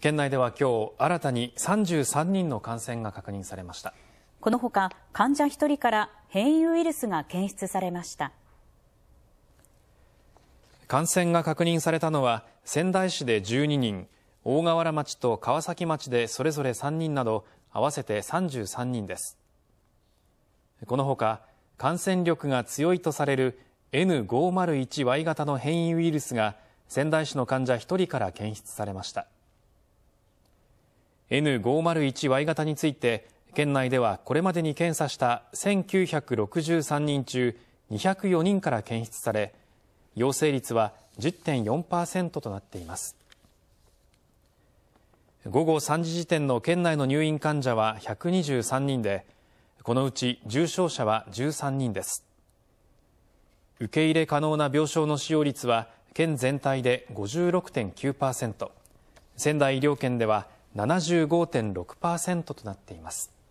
県内では今日新たに33人の感染が確認されましたこのほか患者1人から変異ウイルスが検出されました感染が確認されたのは仙台市で12人大河原町と川崎町でそれぞれ3人など合わせて33人ですこのほか感染力が強いとされる N501Y 型の変異ウイルスが仙台市の患者1人から検出されました N501Y 型について、県内ではこれまでに検査した1963人中204人から検出され、陽性率は10.4%となっています。午後3時時点の県内の入院患者は123人で、このうち重症者は13人です。受け入れ可能な病床の使用率は県全体で56.9%、仙台医療圏では75.6％となっています。